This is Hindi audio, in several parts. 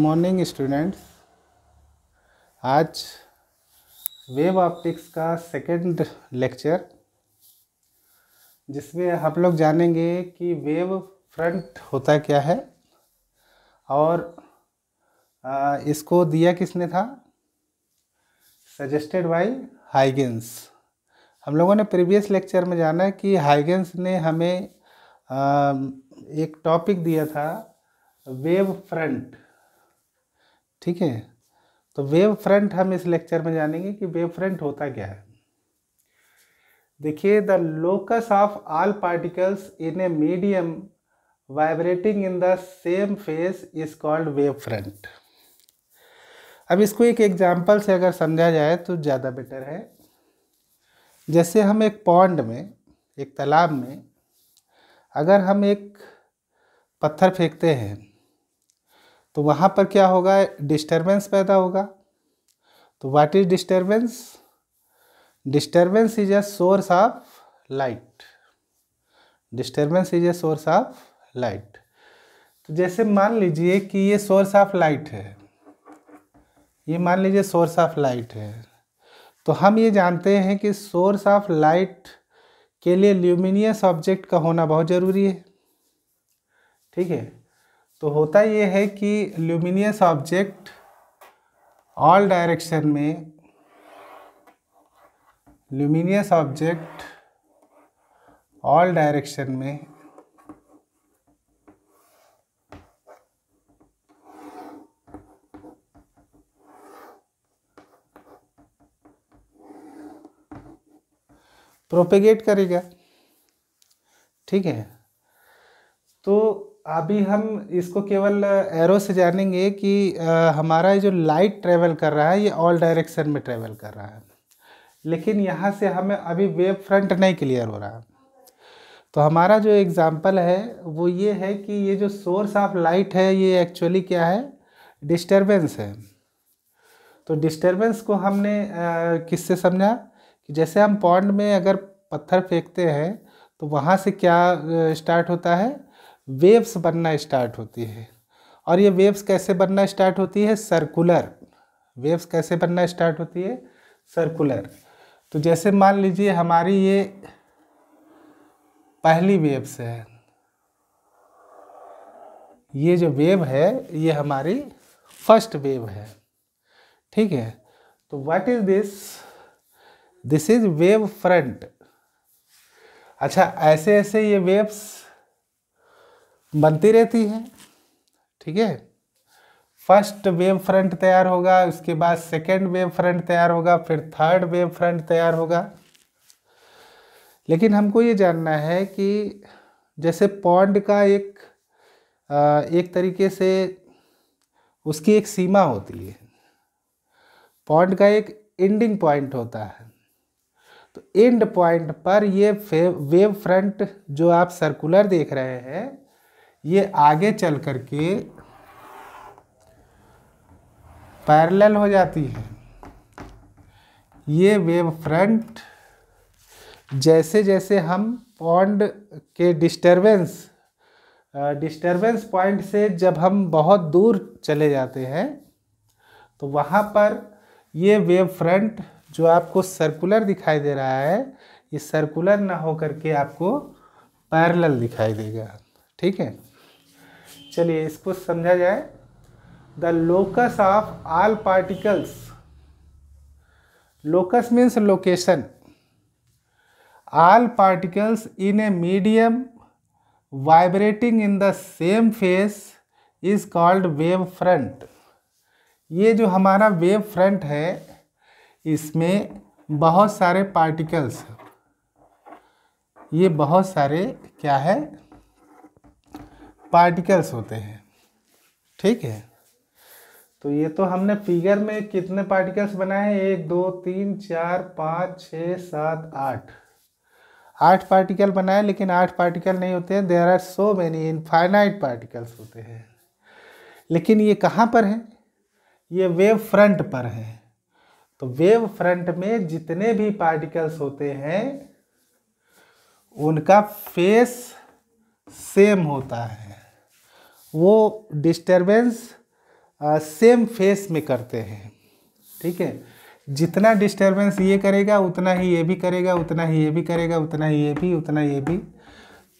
मॉर्निंग स्टूडेंट्स आज वेव ऑप्टिक्स का सेकंड लेक्चर जिसमें हम लोग जानेंगे कि वेव फ्रंट होता क्या है और इसको दिया किसने था सजेस्टेड बाय हाइगेंस हम लोगों ने प्रीवियस लेक्चर में जाना कि हाइगेंस ने हमें एक टॉपिक दिया था वेव फ्रंट ठीक है तो वेव फ्रंट हम इस लेक्चर में जानेंगे कि वेव फ्रंट होता क्या है देखिए the locus of all particles in a medium vibrating in the same phase is called wave front अब इसको एक एग्जाम्पल से अगर समझा जाए तो ज़्यादा बेटर है जैसे हम एक पॉन्ड में एक तालाब में अगर हम एक पत्थर फेंकते हैं तो वहाँ पर क्या होगा डिस्टर्बेंस पैदा होगा तो what is disturbance disturbance is a source of light disturbance is a source of light तो जैसे मान लीजिए कि ये सोर्स ऑफ लाइट है ये मान लीजिए सोर्स ऑफ लाइट है तो हम ये जानते हैं कि सोर्स ऑफ लाइट के लिए ल्यूमिनियस ऑब्जेक्ट का होना बहुत ज़रूरी है ठीक है तो होता ये है कि ल्यूमिनियस ऑब्जेक्ट ऑल डायरेक्शन में ल्यूमिनियस ऑब्जेक्ट ऑल डायरेक्शन में प्रोपेगेट करेगा ठीक है तो अभी हम इसको केवल एरो से जानेंगे कि हमारा जो लाइट ट्रेवल कर रहा है ये ऑल डायरेक्शन में ट्रेवल कर रहा है लेकिन यहाँ से हमें अभी वेब फ्रंट नहीं क्लियर हो रहा तो हमारा जो एग्ज़ाम्पल है वो ये है कि ये जो सोर्स ऑफ लाइट है ये एक्चुअली क्या है डिस्टरबेंस है तो डिस्टरबेंस को हमने किससे समझा कि जैसे हम पॉन्ड में अगर पत्थर फेंकते हैं तो वहाँ से क्या स्टार्ट होता है वेव्स बनना स्टार्ट होती है और ये वेव्स कैसे बनना स्टार्ट होती है सर्कुलर वेव्स कैसे बनना स्टार्ट होती है सर्कुलर तो जैसे मान लीजिए हमारी ये पहली वेव्स है ये जो वेव है ये हमारी फर्स्ट वेव है ठीक है तो what is this this is wave front अच्छा ऐसे ऐसे ये वेव्स बनती रहती है ठीक है फर्स्ट वेव फ्रंट तैयार होगा उसके बाद सेकेंड वेव फ्रंट तैयार होगा फिर थर्ड वेव फ्रंट तैयार होगा लेकिन हमको ये जानना है कि जैसे पॉन्ड का एक एक तरीके से उसकी एक सीमा होती है पॉन्ड का एक एंडिंग पॉइंट होता है तो एंड पॉइंट पर ये वेव फ्रंट जो आप सर्कुलर देख रहे हैं ये आगे चल कर के पैरेलल हो जाती है ये वेव फ्रंट जैसे जैसे हम पॉन्ड के डिस्टरबेंस डिस्टरबेंस पॉइंट से जब हम बहुत दूर चले जाते हैं तो वहाँ पर ये वेव फ्रंट जो आपको सर्कुलर दिखाई दे रहा है ये सर्कुलर ना होकर के आपको पैरेलल दिखाई देगा ठीक है चलिए इसको समझा जाए the locus of all particles locus means location all particles in a medium vibrating in the same phase is called wave front ये जो हमारा वेव फ्रंट है इसमें बहुत सारे पार्टिकल्स ये बहुत सारे क्या है पार्टिकल्स होते हैं ठीक है तो ये तो हमने फिगर में कितने पार्टिकल्स बनाए हैं एक दो तीन चार पाँच छ सात आठ आठ पार्टिकल बनाए लेकिन आठ पार्टिकल नहीं होते हैं there are so many infinite particles होते हैं लेकिन ये कहाँ पर है ये वेव फ्रंट पर है तो वेव फ्रंट में जितने भी पार्टिकल्स होते हैं उनका फेस सेम होता है वो डिस्टरबेंस सेम फेस में करते हैं ठीक है जितना डिस्टरबेंस ये करेगा उतना ही ये भी करेगा उतना ही ये भी करेगा उतना ही ये भी उतना ये भी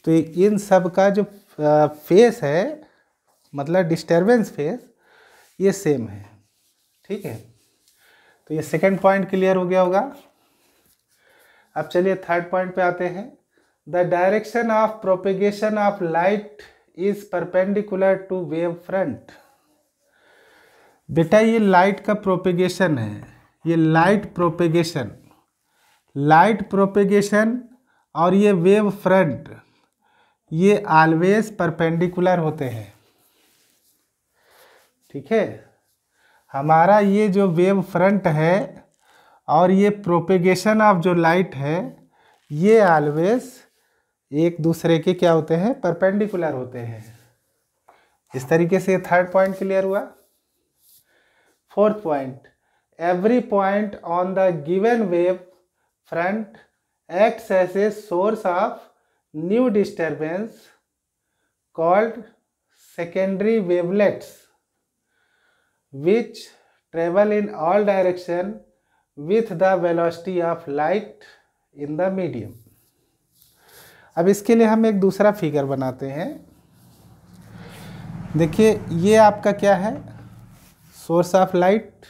तो इन सब का जो फेस है मतलब डिस्टरबेंस फेस ये सेम है ठीक है तो ये सेकंड पॉइंट क्लियर हो गया होगा अब चलिए थर्ड पॉइंट पे आते हैं the direction of propagation of light is perpendicular to wave front बेटा ये लाइट का प्रोपेगेशन है ये लाइट प्रोपेगेशन लाइट प्रोपेगेशन और ये वेव फ्रंट ये ऑलवेज परपेंडिकुलर होते हैं ठीक है हमारा ये जो वेव फ्रंट है और ये प्रोपेगेशन ऑफ जो लाइट है ये ऑलवेज एक दूसरे के क्या होते हैं परपेंडिकुलर होते हैं इस तरीके से थर्ड पॉइंट क्लियर हुआ fourth point every point on the given wave front acts as a source of new disturbance called secondary wavelets which travel in all direction with the velocity of light in the medium अब इसके लिए हम एक दूसरा फिगर बनाते हैं देखिए ये आपका क्या है सोर्स ऑफ लाइट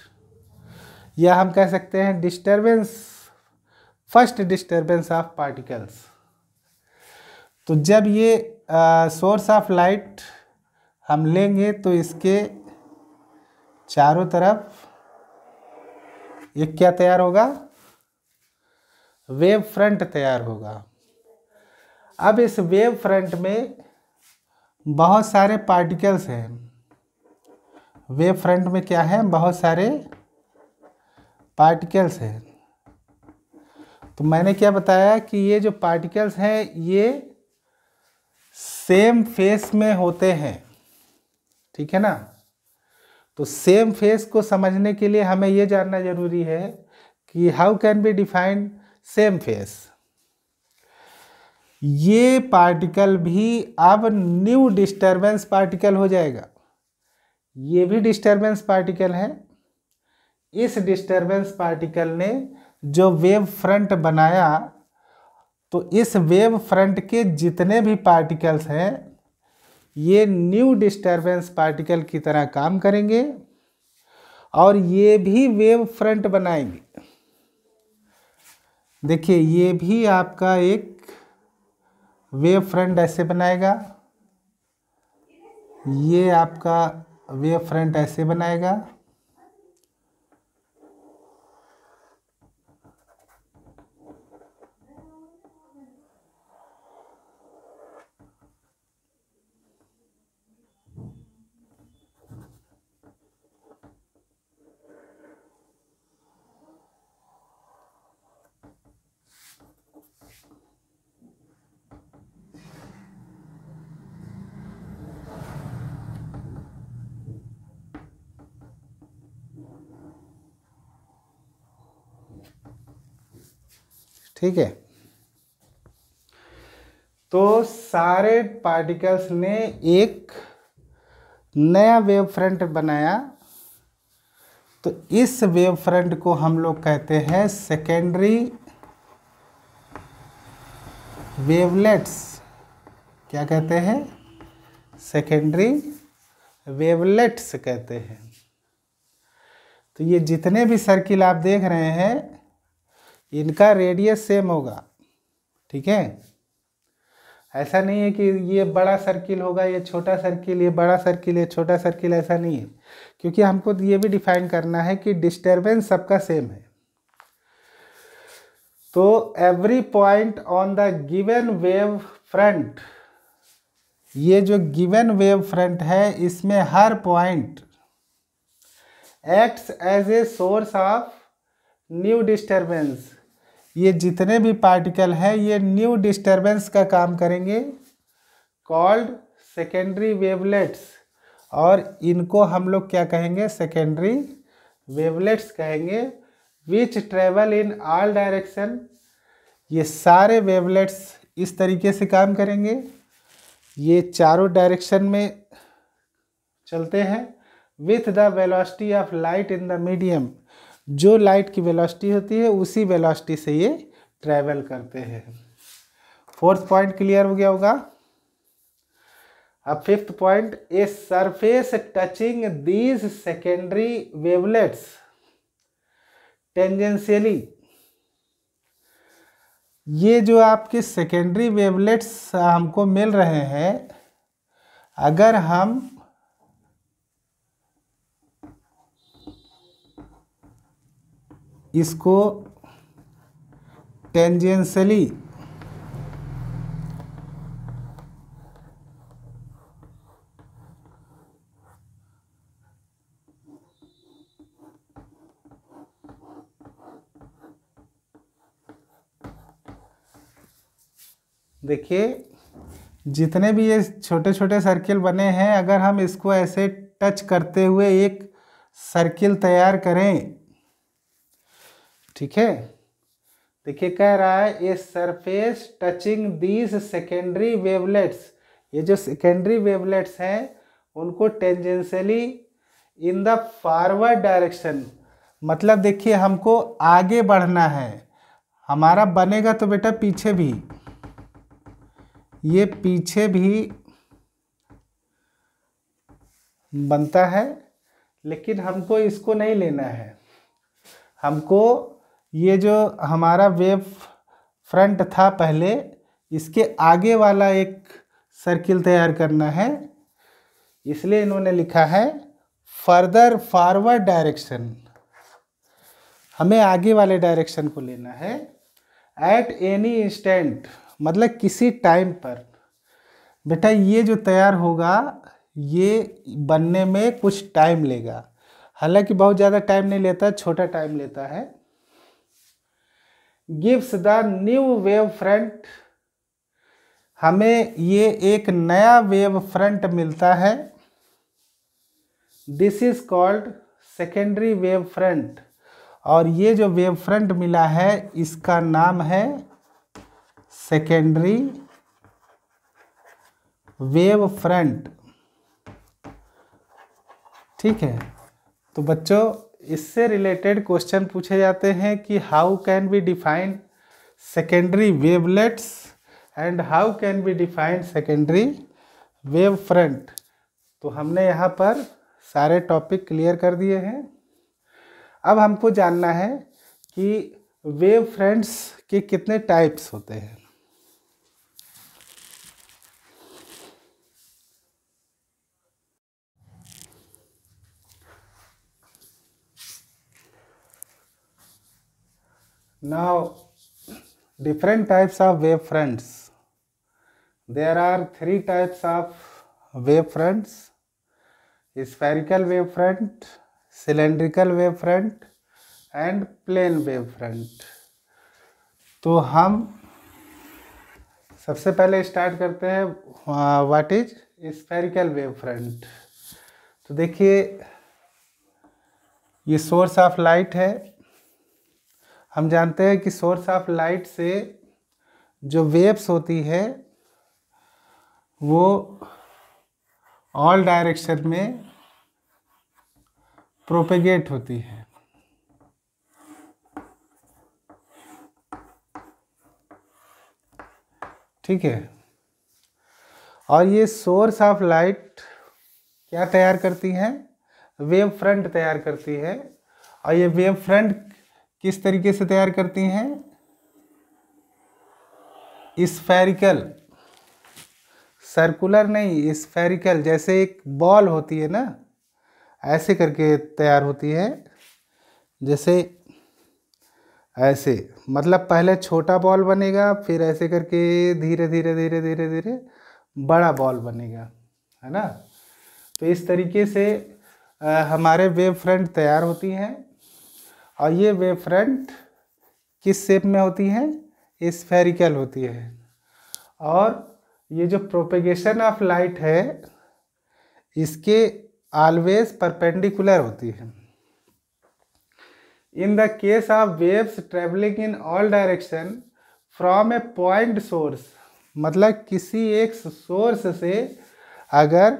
या हम कह सकते हैं disturbance first disturbance of particles तो जब ये सोर्स ऑफ लाइट हम लेंगे तो इसके चारों तरफ एक क्या तैयार होगा वेव फ्रंट तैयार होगा अब इस वेव फ्रंट में बहुत सारे पार्टिकल्स हैं वेव फ्रंट में क्या है बहुत सारे पार्टिकल्स हैं तो मैंने क्या बताया कि ये जो पार्टिकल्स हैं ये सेम फेस में होते हैं ठीक है ना तो सेम फेस को समझने के लिए हमें ये जानना ज़रूरी है कि how can be defined same phase ये पार्टिकल भी अब न्यू डिस्टरबेंस पार्टिकल हो जाएगा ये भी डिस्टरबेंस पार्टिकल है इस डिस्टरबेंस पार्टिकल ने जो वेव फ्रंट बनाया तो इस वेव फ्रंट के जितने भी पार्टिकल्स हैं ये न्यू डिस्टरबेंस पार्टिकल की तरह काम करेंगे और ये भी वेव फ्रंट बनाएंगे देखिए ये भी आपका एक वेव फ्रंट ऐसे बनाएगा ये आपका वेव फ्रंट ऐसे बनाएगा ठीक है तो सारे पार्टिकल्स ने एक नया वेव फ्रंट बनाया तो इस वेव फ्रंट को हम लोग कहते हैं सेकेंडरी वेवलेट्स क्या कहते हैं सेकेंडरी वेवलेट्स कहते हैं तो ये जितने भी सर्किल आप देख रहे हैं इनका रेडियस सेम होगा ठीक है ऐसा नहीं है कि ये बड़ा सर्किल होगा ये छोटा सर्किल ये बड़ा सर्किल ये छोटा सर्किल ऐसा नहीं है क्योंकि हमको ये भी डिफाइन करना है कि डिस्टर्बेंस सबका सेम है तो every point on the given wave front ये जो गिवन वेव फ्रंट है इसमें हर point acts as a source of new disturbance ये जितने भी पार्टिकल हैं ये न्यू डिस्टरबेंस का काम करेंगे कॉल्ड सेकेंडरी वेवलेट्स और इनको हम लोग क्या कहेंगे सेकेंडरी वेवलेट्स कहेंगे which travel in all direction ये सारे वेवलेट्स इस तरीके से काम करेंगे ये चारों डायरेक्शन में चलते हैं with the velocity of light in the medium जो लाइट की वेलोसिटी होती है उसी वेलोसिटी से ये ट्रैवल करते हैं फोर्थ पॉइंट क्लियर हो गया होगा अब fifth point a surface touching these secondary wavelets tangentially ये जो आपके सेकेंडरी वेवलेट्स हमको मिल रहे हैं अगर हम इसको टेंजेंशली देखिए जितने भी ये छोटे छोटे सर्किल बने हैं अगर हम इसको ऐसे टच करते हुए एक सर्किल तैयार करें ठीक है देखिए कह रहा है a surface touching these secondary wavelets ये जो सेकेंडरी वेवलेट्स हैं उनको tangentially in the forward direction मतलब देखिए हमको आगे बढ़ना है हमारा बनेगा तो बेटा पीछे भी ये पीछे भी बनता है लेकिन हमको इसको नहीं लेना है हमको ये जो हमारा वेव फ्रंट था पहले इसके आगे वाला एक सर्किल तैयार करना है इसलिए इन्होंने लिखा है फर्दर फॉरवर्ड डायरेक्शन हमें आगे वाले डायरेक्शन को लेना है एट एनी इंस्टेंट मतलब किसी टाइम पर बेटा ये जो तैयार होगा ये बनने में कुछ टाइम लेगा हालांकि बहुत ज़्यादा टाइम नहीं लेता छोटा टाइम लेता है gives the new wave front हमें ये एक नया वेव फ्रंट मिलता है this is called secondary wave front और ये जो वेव फ्रंट मिला है इसका नाम है सेकेंडरी वेव फ्रंट ठीक है तो बच्चों इससे रिलेटेड क्वेश्चन पूछे जाते हैं कि how can be defined secondary wavelets and how can be defined secondary wave front तो हमने यहाँ पर सारे टॉपिक क्लियर कर दिए हैं अब हमको जानना है कि वेव फ्रंट्स के कितने टाइप्स होते हैं Now, different types of wave fronts. There are three types of wave fronts. Spherical wave front, cylindrical wave front and plane wave front तो हम सबसे पहले स्टार्ट करते हैं what is spherical wave front तो देखिए ये सोर्स ऑफ लाइट है हम जानते हैं कि सोर्स ऑफ लाइट से जो वेव्स होती है वो ऑल डायरेक्शन में प्रोपेगेट होती है ठीक है और ये सोर्स ऑफ लाइट क्या तैयार करती है वेव फ्रंट तैयार करती है और ये वेव फ्रंट किस तरीके से तैयार करती हैं स्फेरिकल सर्कुलर नहीं स्फेरिकल जैसे एक बॉल होती है ना ऐसे करके तैयार होती है जैसे ऐसे मतलब पहले छोटा बॉल बनेगा फिर ऐसे करके धीरे धीरे धीरे धीरे धीरे बड़ा बॉल बनेगा है ना तो इस तरीके से हमारे वेव फ्रंट तैयार होती हैं और ये वेव फ्रंट किस शेप में होती है स्फेरिकल होती है और ये जो प्रोपेगेशन ऑफ लाइट है इसके ऑलवेज परपेंडिकुलर होती है in the case of waves travelling in all direction from a point source मतलब किसी एक सोर्स से अगर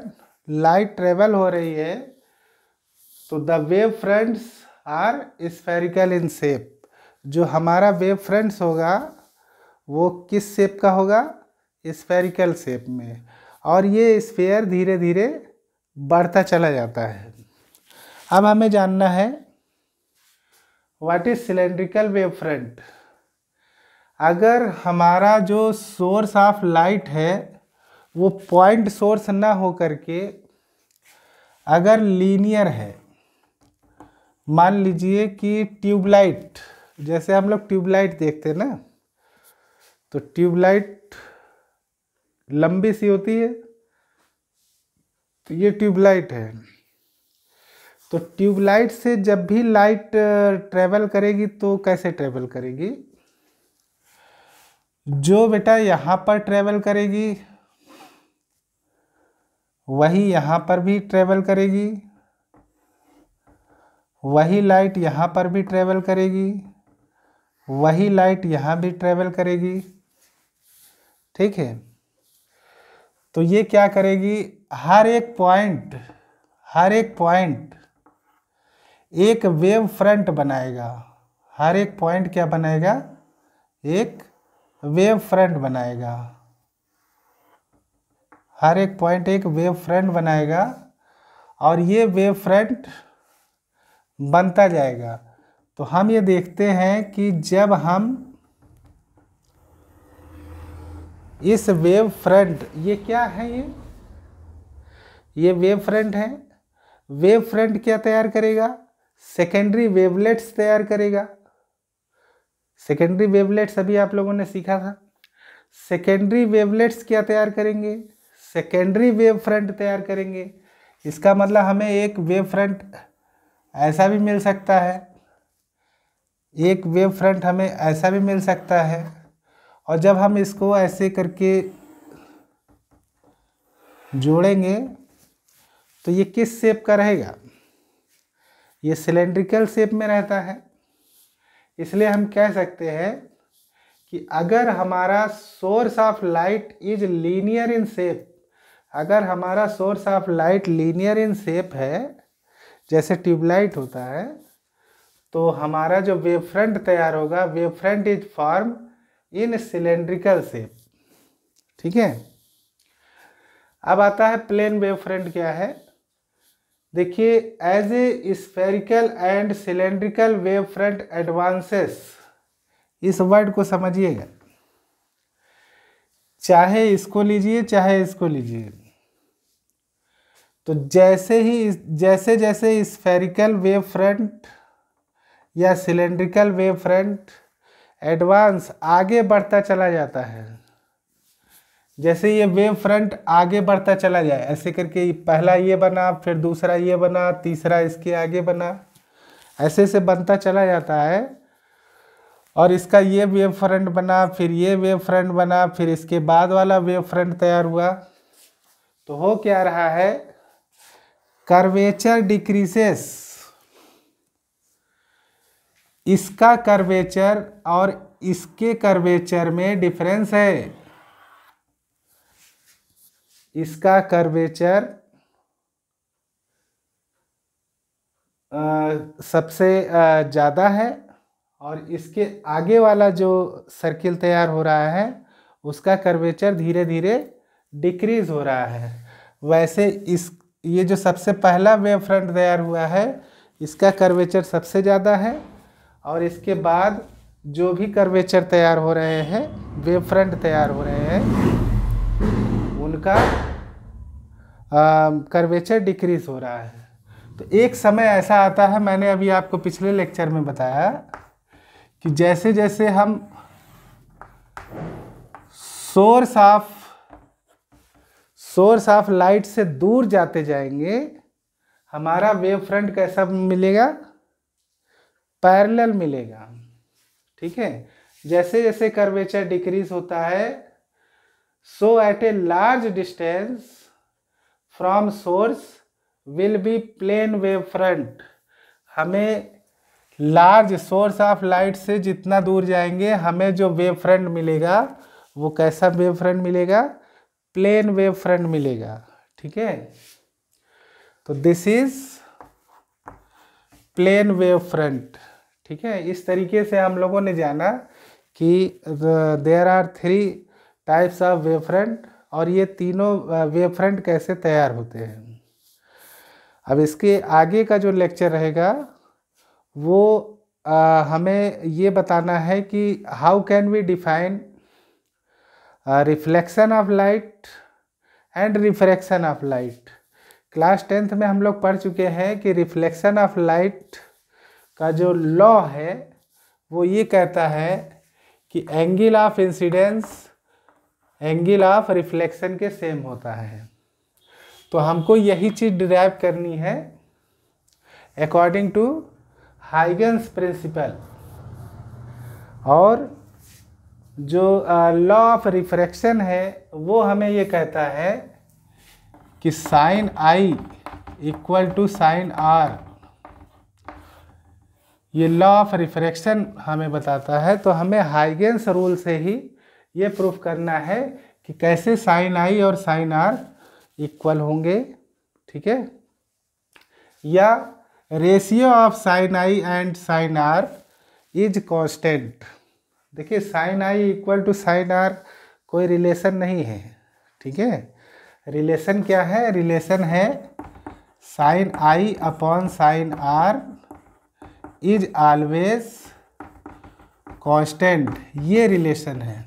लाइट ट्रेवल हो रही है तो the wave fronts are spherical in shape जो हमारा वेव फ्रंट्स होगा वो किस शेप का होगा स्फेरिकल सेप में और ये स्फेयर धीरे धीरे बढ़ता चला जाता है अब हमें जानना है what is cylindrical wave front अगर हमारा जो सोर्स ऑफ लाइट है वो पॉइंट सोर्स ना हो करके अगर लीनियर है मान लीजिए कि ट्यूबलाइट जैसे हम लोग ट्यूबलाइट देखते हैं ना तो ट्यूबलाइट लंबी सी होती है तो ये ट्यूबलाइट है तो ट्यूबलाइट से जब भी लाइट ट्रेवल करेगी तो कैसे ट्रेवल करेगी जो बेटा यहाँ पर ट्रेवल करेगी वही यहाँ पर भी ट्रेवल करेगी वही लाइट यहाँ पर भी ट्रेवल करेगी वही लाइट यहाँ भी ट्रेवल करेगी ठीक है तो ये क्या करेगी हर एक पॉइंट हर एक पॉइंट एक वेव फ्रंट बनाएगा हर एक पॉइंट क्या बनाएगा एक वेव फ्रंट बनाएगा हर एक पॉइंट एक वेव फ्रंट बनाएगा और ये वेव फ्रंट बनता जाएगा तो हम ये देखते हैं कि जब हम इस वेव फ्रंट ये क्या है ये ये वेव फ्रंट है वेव फ्रंट क्या तैयार करेगा सेकेंडरी वेवलेट्स तैयार करेगा सेकेंडरी वेवलेट्स अभी आप लोगों ने सीखा था सेकेंडरी वेवलेट्स क्या तैयार करेंगे सेकेंडरी वेव फ्रंट तैयार करेंगे इसका मतलब हमें एक वेव फ्रंट ऐसा भी मिल सकता है एक वेव फ्रंट हमें ऐसा भी मिल सकता है और जब हम इसको ऐसे करके जोड़ेंगे तो ये किस शेप का रहेगा ये सिलेंड्रिकल शेप में रहता है इसलिए हम कह सकते हैं कि अगर हमारा source of light is linear in shape अगर हमारा source of light linear in shape है जैसे ट्यूबलाइट होता है तो हमारा जो वेव फ्रंट तैयार होगा wave front is form in cylindrical shape ठीक है अब आता है प्लेन वेव फ्रंट क्या है देखिए as a spherical and cylindrical wave front advances इस वर्ड को समझिएगा चाहे इसको लीजिए चाहे इसको लीजिए तो जैसे ही जैसे जैसे स्फेरिकल वेव फ्रंट या सिलेंड्रिकल वेव फ्रंट एडवांस आगे बढ़ता चला जाता है जैसे ये वेव फ्रंट आगे बढ़ता चला जाए ऐसे करके पहला ये बना फिर दूसरा ये बना तीसरा इसके आगे बना ऐसे से बनता चला जाता है और इसका ये वेव फ्रंट बना फिर ये वेव फ्रंट बना फिर इसके बाद वाला वेव फ्रंट तैयार हुआ तो हो क्या रहा है कर्वेचर डिक्रीसेस इसका कर्वेचर और इसके कर्वेचर में डिफरेंस है इसका कर्वेचर सबसे ज़्यादा है और इसके आगे वाला जो सर्किल तैयार हो रहा है उसका कर्वेचर धीरे धीरे डिक्रीज हो रहा है वैसे इस ये जो सबसे पहला वेव फ्रंट तैयार हुआ है इसका कर्वेचर सबसे ज़्यादा है और इसके बाद जो भी कर्वेचर तैयार हो रहे हैं वेव फ्रंट तैयार हो रहे हैं उनका कर्वेचर डिक्रीज हो रहा है तो एक समय ऐसा आता है मैंने अभी आपको पिछले लेक्चर में बताया कि जैसे जैसे हम source of source of light से दूर जाते जाएंगे हमारा वेव फ्रंट कैसा मिलेगा पैरेलल मिलेगा ठीक है जैसे जैसे कर्वेचर डिक्रीज होता है so at a large distance from source will be plane wave front हमें लार्ज सोर्स ऑफ लाइट से जितना दूर जाएंगे हमें जो वेव फ्रंट मिलेगा वो कैसा वेव फ्रंट मिलेगा प्लेन वेव फ्रंट मिलेगा ठीक है तो this is plane wave front ठीक है इस तरीके से हम लोगों ने जाना कि there are three types of wave front और ये तीनों वेव uh, फ्रंट कैसे तैयार होते हैं अब इसके आगे का जो लेक्चर रहेगा वो आ, uh, हमें ये बताना है कि how can we define reflection of light and refraction of light class tenth में हम लोग पढ़ चुके हैं कि रिफ्लेक्शन ऑफ लाइट का जो लॉ है वो ये कहता है कि angle of incidence angle of reflection के सेम होता है तो हमको यही चीज़ डिराइव करनी है अकॉर्डिंग टू हाइगेंस प्रिंसिपल और जो लॉ ऑफ रिफ्रैक्शन है वो हमें ये कहता है कि sine i equal to sine r ये लॉ ऑफ रिफ्रैक्शन हमें बताता है तो हमें हाइगेंस रूल से ही ये प्रूफ करना है कि कैसे साइन आई और साइन आर इक्वल होंगे ठीक है या ratio of sine i and sine r is constant देखिए sine i equal to sine r कोई रिलेशन नहीं है ठीक है रिलेशन क्या है रिलेशन है sine i upon sine r is always constant ये रिलेशन है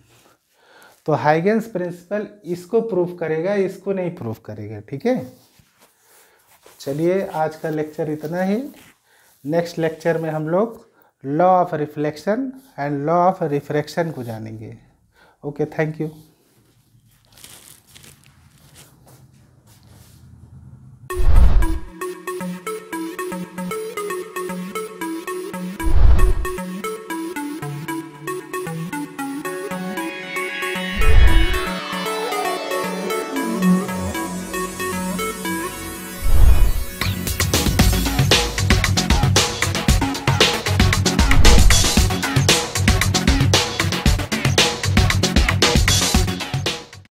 तो हाइगेंस प्रिंसिपल इसको प्रूफ करेगा इसको नहीं प्रूफ करेगा ठीक है चलिए आज का लेक्चर इतना ही नेक्स्ट लेक्चर में हम लोग law of reflection and law of refraction को जानेंगे ओके थैंक यू